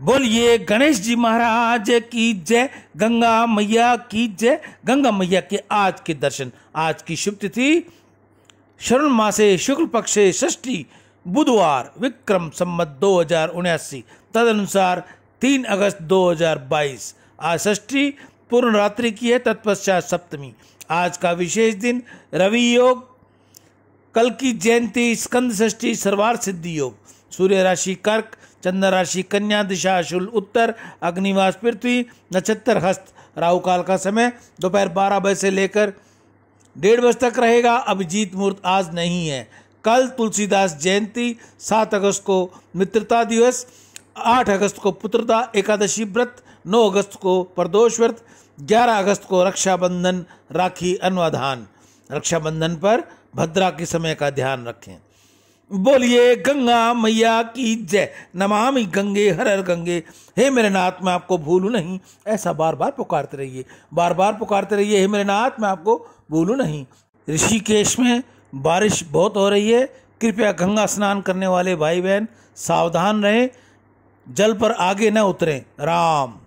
बोलिए गणेश जी महाराज की जय गंगा मैया की जय गंगा मैया के आज के दर्शन आज की शुभ तिथि शरण मासे शुक्ल पक्षे षष्ठी बुधवार विक्रम संमत दो हजार उन्यासी तदनुसार तीन अगस्त 2022 आज षष्ठी पूर्ण रात्रि की है तत्पश्चात सप्तमी आज का विशेष दिन रवि योग कल की जयंती स्कंद षष्ठी सर्वार सिद्धि योग सूर्य राशि कर्क चंद्र राशि कन्या दिशा शुल उत्तर अग्निवास पृथ्वी नक्षत्र हस्त राहु काल का समय दोपहर बारह बजे से लेकर डेढ़ बजे तक रहेगा अभिजीत मुहूर्त आज नहीं है कल तुलसीदास जयंती सात अगस्त को मित्रता दिवस आठ अगस्त को पुत्रता एकादशी व्रत नौ अगस्त को प्रदोष व्रत ग्यारह अगस्त को रक्षाबंधन राखी अनुवाधान रक्षाबंधन पर भद्रा के समय का ध्यान रखें बोलिए गंगा मैया की जय नमामि गंगे हर हर गंगे हे मेरे नाथ मैं आपको भूलूँ नहीं ऐसा बार बार पुकारते रहिए बार बार पुकारते रहिए हे मेरे नाथ मैं आपको भूलूँ नहीं ऋषिकेश में बारिश बहुत हो रही है कृपया गंगा स्नान करने वाले भाई बहन सावधान रहें जल पर आगे न उतरें राम